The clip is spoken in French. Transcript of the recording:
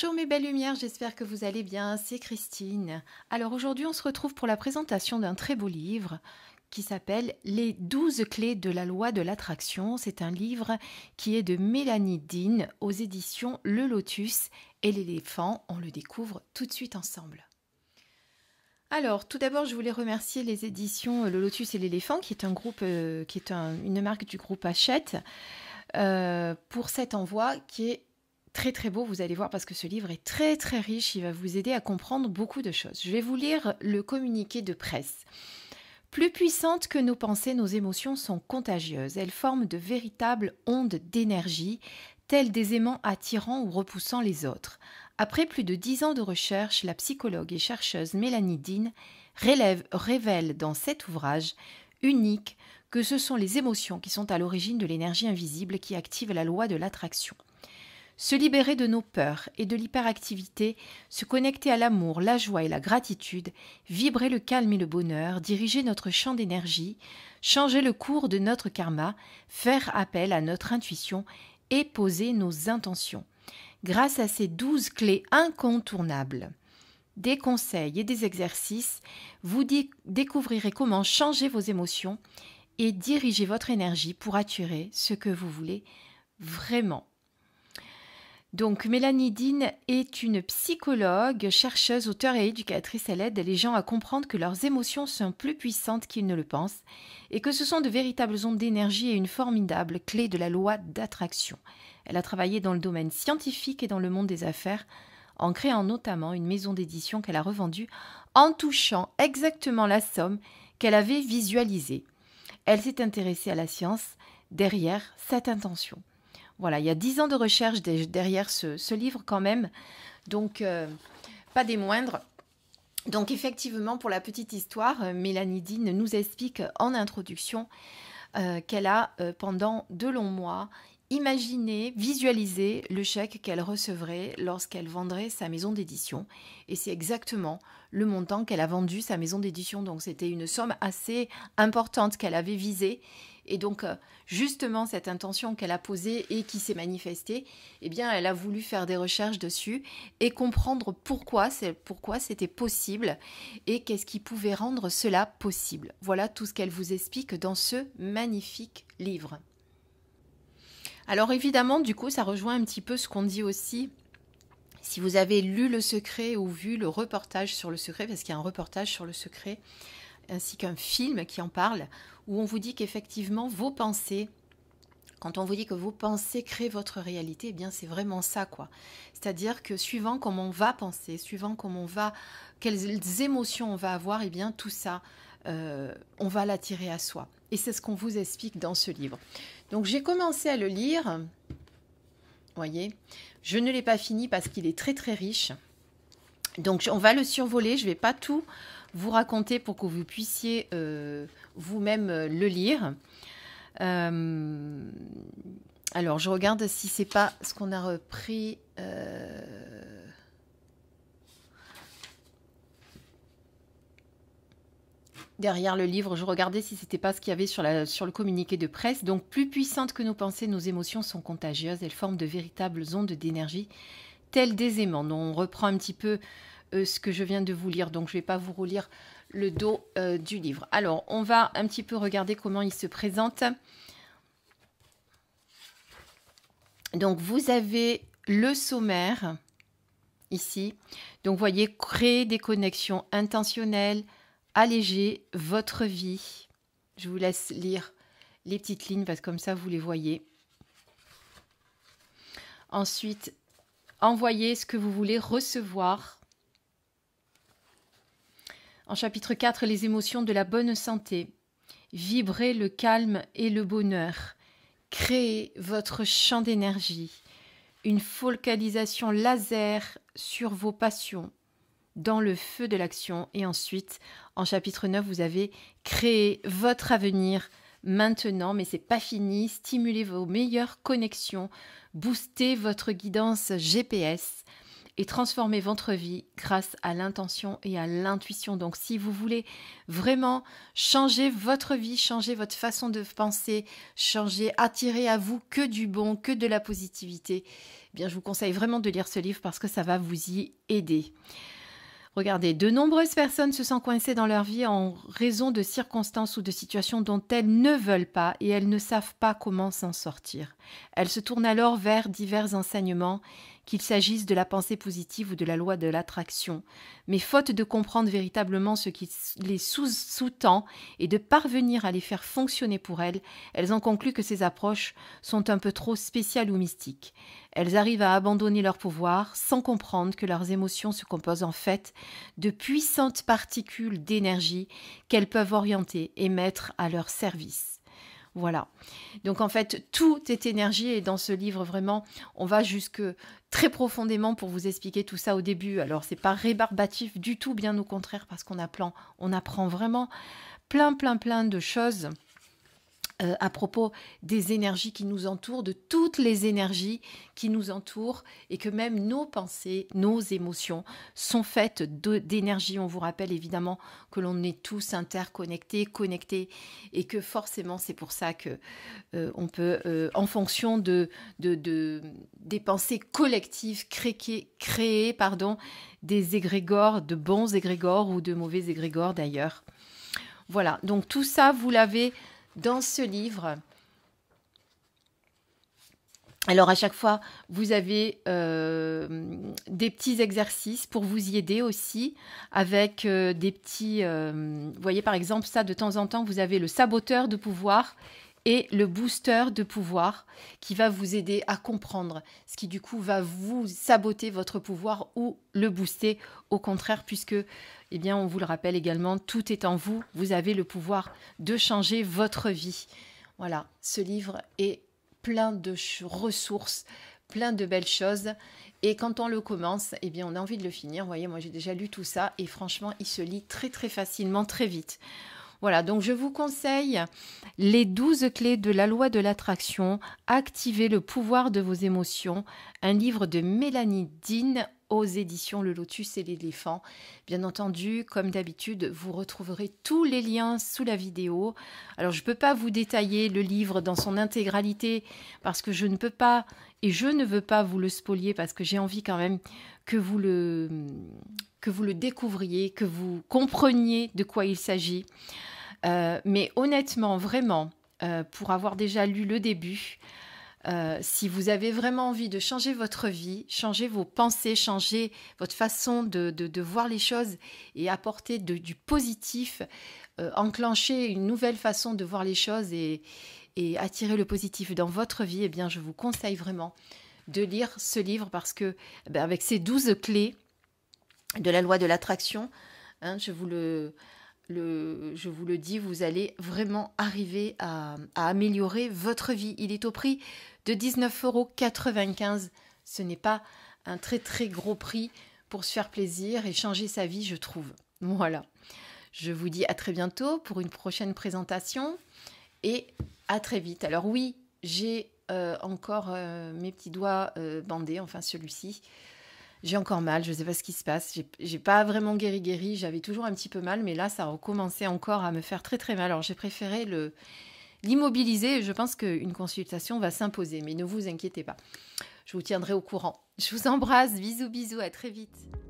Bonjour mes belles lumières, j'espère que vous allez bien, c'est Christine. Alors aujourd'hui on se retrouve pour la présentation d'un très beau livre qui s'appelle Les douze clés de la loi de l'attraction. C'est un livre qui est de Mélanie Dean aux éditions Le Lotus et l'éléphant. On le découvre tout de suite ensemble. Alors, tout d'abord, je voulais remercier les éditions Le Lotus et l'éléphant, qui est un groupe, euh, qui est une marque du groupe Hachette, euh, pour cet envoi qui est très très beau, vous allez voir, parce que ce livre est très très riche, il va vous aider à comprendre beaucoup de choses. Je vais vous lire le communiqué de presse. Plus puissantes que nos pensées, nos émotions sont contagieuses. Elles forment de véritables ondes d'énergie, telles des aimants attirant ou repoussant les autres. Après plus de dix ans de recherche, la psychologue et chercheuse Mélanie Dean révèle dans cet ouvrage unique que ce sont les émotions qui sont à l'origine de l'énergie invisible qui active la loi de l'attraction. Se libérer de nos peurs et de l'hyperactivité, se connecter à l'amour, la joie et la gratitude, vibrer le calme et le bonheur, diriger notre champ d'énergie, changer le cours de notre karma, faire appel à notre intuition et poser nos intentions. Grâce à ces douze clés incontournables, des conseils et des exercices, vous découvrirez comment changer vos émotions et diriger votre énergie pour attirer ce que vous voulez vraiment. Donc, Mélanie Dean est une psychologue, chercheuse, auteure et éducatrice. Elle aide les gens à comprendre que leurs émotions sont plus puissantes qu'ils ne le pensent et que ce sont de véritables ondes d'énergie et une formidable clé de la loi d'attraction. Elle a travaillé dans le domaine scientifique et dans le monde des affaires en créant notamment une maison d'édition qu'elle a revendue en touchant exactement la somme qu'elle avait visualisée. Elle s'est intéressée à la science derrière cette intention. Voilà, il y a dix ans de recherche derrière ce, livre quand même, donc euh, pas des moindres. Donc effectivement, pour la petite histoire, euh, Mélanie Dine nous explique en introduction euh, qu'elle a, pendant de longs mois, imaginer, visualiser le chèque qu'elle recevrait lorsqu'elle vendrait sa maison d'édition. Et c'est exactement le montant qu'elle a vendu sa maison d'édition. Donc c'était une somme assez importante qu'elle avait visée. Et donc euh, justement cette intention qu'elle a posée et qui s'est manifestée, eh bien elle a voulu faire des recherches dessus et comprendre pourquoi c'est pourquoi c'était possible et qu'est-ce qui pouvait rendre cela possible. Voilà tout ce qu'elle vous explique dans ce magnifique livre. Alors évidemment, du coup, ça rejoint un petit peu ce qu'on dit aussi. Si vous avez lu Le Secret ou vu le reportage sur Le Secret, parce qu'il y a un reportage sur Le Secret, ainsi qu'un film qui en parle, où on vous dit qu'effectivement, vos pensées, quand on vous dit que vos pensées créent votre réalité, eh bien c'est vraiment ça quoi. C'est-à-dire que suivant comment on va penser, suivant comment on va, quelles émotions on va avoir, eh bien tout ça, euh, on va l'attirer à soi. Et c'est ce qu'on vous explique dans ce livre. Donc j'ai commencé à le lire. Voyez, je ne l'ai pas fini parce qu'il est très très riche. Donc on va le survoler, je ne vais pas tout vous raconter pour que vous puissiez euh, vous-même euh, le lire. Euh, alors je regarde si c'est pas ce qu'on a repris. derrière le livre, je regardais si c'était pas ce qu'il y avait sur, le communiqué de presse. Donc, plus puissantes que nos pensées, nos émotions sont contagieuses. Elles forment de véritables ondes d'énergie, telles des aimants. Donc, on reprend un petit peu euh, ce que je viens de vous lire. Donc, je ne vais pas vous relire le dos euh, du livre. Alors, on va un petit peu regarder comment il se présente. Donc, vous avez le sommaire ici. Donc, voyez, créer des connexions intentionnelles, alléger votre vie. Je vous laisse lire les petites lignes parce comme ça vous les voyez. Ensuite, envoyez ce que vous voulez recevoir. En chapitre 4, les émotions de la bonne santé. Vibrez le calme et le bonheur. Créez votre champ d'énergie. Une focalisation laser sur vos passions dans le feu de l'action. Et ensuite, en chapitre 9, vous avez créé votre avenir maintenant, mais c'est pas fini. Stimulez vos meilleures connexions, boostez votre guidance GPS et transformez votre vie grâce à l'intention et à l'intuition. Donc si vous voulez vraiment changer votre vie, changer votre façon de penser, changer, attirer à vous que du bon, que de la positivité, eh bien je vous conseille vraiment de lire ce livre parce que ça va vous y aider. Regardez, de nombreuses personnes se sentent coincées dans leur vie en raison de circonstances ou de situations dont elles ne veulent pas et elles ne savent pas comment s'en sortir. Elles se tournent alors vers divers enseignements qu'il s'agisse de la pensée positive ou de la loi de l'attraction. Mais faute de comprendre véritablement ce qui les sous-tend et de parvenir à les faire fonctionner pour elles, elles ont conclu que ces approches sont un peu trop spéciales ou mystiques. Elles arrivent à abandonner leur pouvoir sans comprendre que leurs émotions se composent en fait de puissantes particules d'énergie qu'elles peuvent orienter et mettre à leur service. Voilà. Donc en fait, tout est énergie et dans ce livre vraiment, on va jusque très profondément pour vous expliquer tout ça au début. Alors c'est pas rébarbatif du tout, bien au contraire, parce qu'on apprend, on apprend vraiment plein, plein, plein de choses euh, à propos des énergies qui nous entourent, de toutes les énergies qui nous entourent et que même nos pensées, nos émotions sont faites d'énergie. On vous rappelle évidemment que l'on est tous interconnectés, connectés et que forcément c'est pour ça que euh, on peut, euh, en fonction de, de, de, des pensées collectives créer, créer pardon, des égrégores, de bons égrégores ou de mauvais égrégores d'ailleurs. Voilà, donc tout ça, vous l'avez dans ce livre. Alors à chaque fois, vous avez euh, des petits exercices pour vous y aider aussi, avec euh, des petits... Euh, vous voyez par exemple ça, de temps en temps, vous avez le saboteur de pouvoir et le booster de pouvoir qui va vous aider à comprendre, ce qui du coup va vous saboter votre pouvoir ou le booster au contraire puisque eh bien on vous le rappelle également, tout est en vous, vous avez le pouvoir de changer votre vie. Voilà, ce livre est plein de ressources, plein de belles choses. Et quand on le commence, eh bien, on a envie de le finir. Vous voyez, moi, j'ai déjà lu tout ça et franchement, il se lit très, très facilement, très vite. Voilà, donc je vous conseille les douze clés de la loi de l'attraction, activez le pouvoir de vos émotions, un livre de Mélanie Dean aux éditions Le Lotus et l'éléphant. Bien entendu, comme d'habitude, vous retrouverez tous les liens sous la vidéo. Alors je ne peux pas vous détailler le livre dans son intégralité parce que je ne peux pas et je ne veux pas vous le spolier parce que j'ai envie quand même que vous le que vous le découvriez, que vous compreniez de quoi il s'agit. Euh, mais honnêtement, vraiment, euh, pour avoir déjà lu le début, euh, si vous avez vraiment envie de changer votre vie, changer vos pensées, changer votre façon de, voir les choses et apporter du positif, euh, enclencher une nouvelle façon de voir les choses et, attirer le positif dans votre vie, eh bien, je vous conseille vraiment de lire ce livre parce que, eh ben, avec ces douze clés de la loi de l'attraction, hein, je vous le le, je vous le dis, vous allez vraiment arriver à, améliorer votre vie. Il est au prix de 19,95 euros. Ce n'est pas un très très gros prix pour se faire plaisir et changer sa vie, je trouve. Voilà. Je vous dis à très bientôt pour une prochaine présentation et à très vite. Alors oui, j'ai euh, encore euh, mes petits doigts euh, bandés, enfin celui-ci j'ai encore mal, je ne sais pas ce qui se passe, j'ai pas vraiment guéri guéri, j'avais toujours un petit peu mal, mais là ça recommençait encore à me faire très très mal. Alors j'ai préféré le l'immobiliser, je pense qu'une consultation va s'imposer, mais ne vous inquiétez pas, je vous tiendrai au courant. Je vous embrasse, bisous bisous, à très vite.